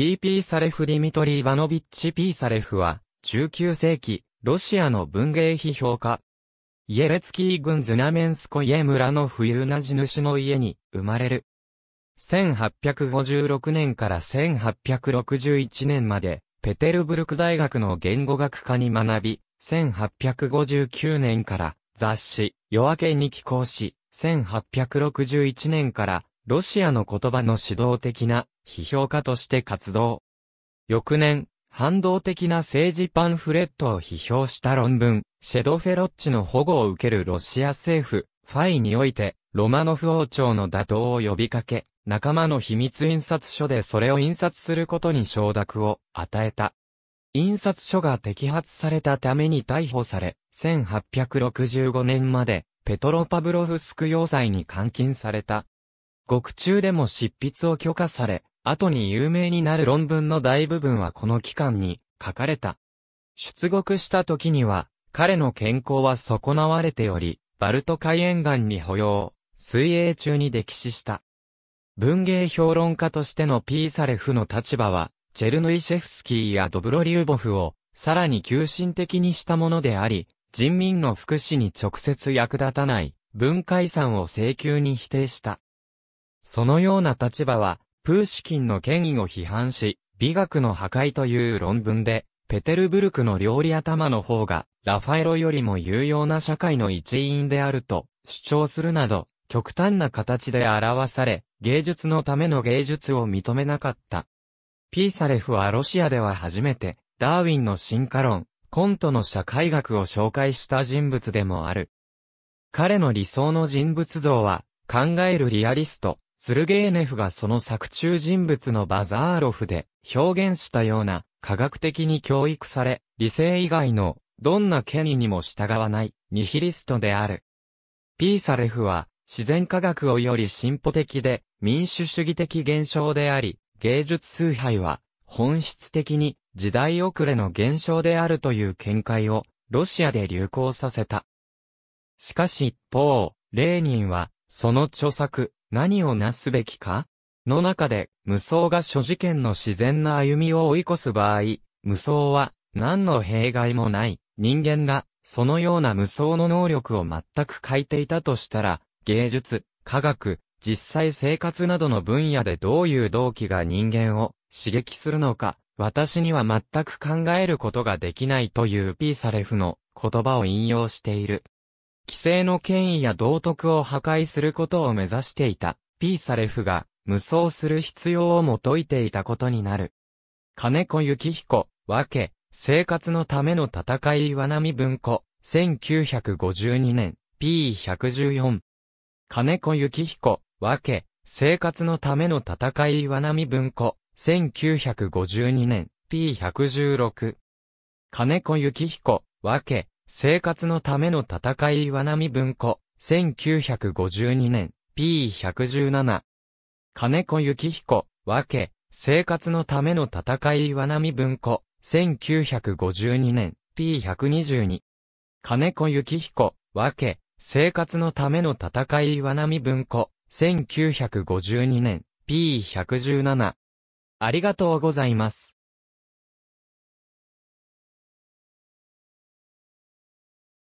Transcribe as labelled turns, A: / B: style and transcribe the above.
A: D.P. サレフ・ディミトリー・バノビッチ・ P. サレフは、19世紀、ロシアの文芸批評家。イエレツキー郡ズナメンスコイエ村の冬な地主の家に生まれる。1856年から1861年まで、ペテルブルク大学の言語学科に学び、1859年から雑誌、夜明けに寄稿し、1861年からロシアの言葉の指導的な批評家として活動。翌年、反動的な政治パンフレットを批評した論文、シェドフェロッチの保護を受けるロシア政府、ファイにおいて、ロマノフ王朝の打倒を呼びかけ、仲間の秘密印刷所でそれを印刷することに承諾を与えた。印刷所が摘発されたために逮捕され、1865年まで、ペトロパブロフスク要塞に監禁された。獄中でも執筆を許可され、後に有名になる論文の大部分はこの期間に書かれた。出獄した時には、彼の健康は損なわれており、バルト海沿岸に保養、水泳中に溺死した。文芸評論家としてのピーサレフの立場は、チェルヌイシェフスキーやドブロリューボフを、さらに急進的にしたものであり、人民の福祉に直接役立たない、文化遺産を請求に否定した。そのような立場は、プーシキンの権威を批判し、美学の破壊という論文で、ペテルブルクの料理頭の方が、ラファエロよりも有用な社会の一員であると主張するなど、極端な形で表され、芸術のための芸術を認めなかった。ピーサレフはロシアでは初めて、ダーウィンの進化論、コントの社会学を紹介した人物でもある。彼の理想の人物像は、考えるリアリスト、ツルゲーネフがその作中人物のバザーロフで表現したような科学的に教育され、理性以外のどんな権威にも従わないニヒリストである。ピーサレフは自然科学をより進歩的で民主主義的現象であり、芸術崇拝は本質的に時代遅れの現象であるという見解をロシアで流行させた。しかし一方、レーニンはその著作、何をなすべきかの中で、無双が諸事件の自然な歩みを追い越す場合、無双は、何の弊害もない、人間が、そのような無双の能力を全く欠いていたとしたら、芸術、科学、実際生活などの分野でどういう動機が人間を刺激するのか、私には全く考えることができないという P サレフの言葉を引用している。規制の権威や道徳を破壊することを目指していた、P サレフが、無双する必要をも解いていたことになる。金子幸彦、わけ、生活のための戦い岩波文庫、1952年、P114。金子幸彦、わけ、生活のための戦い岩波文庫、1952年、P116。金子幸彦、わけ、生活のための戦い岩波文庫、1952年、P117。金子幸彦、分け、生活のための戦い岩波文庫、1952年、P122。金子幸彦、分け、生活のための戦い岩波文庫、1952年、P117。ありがとうございます。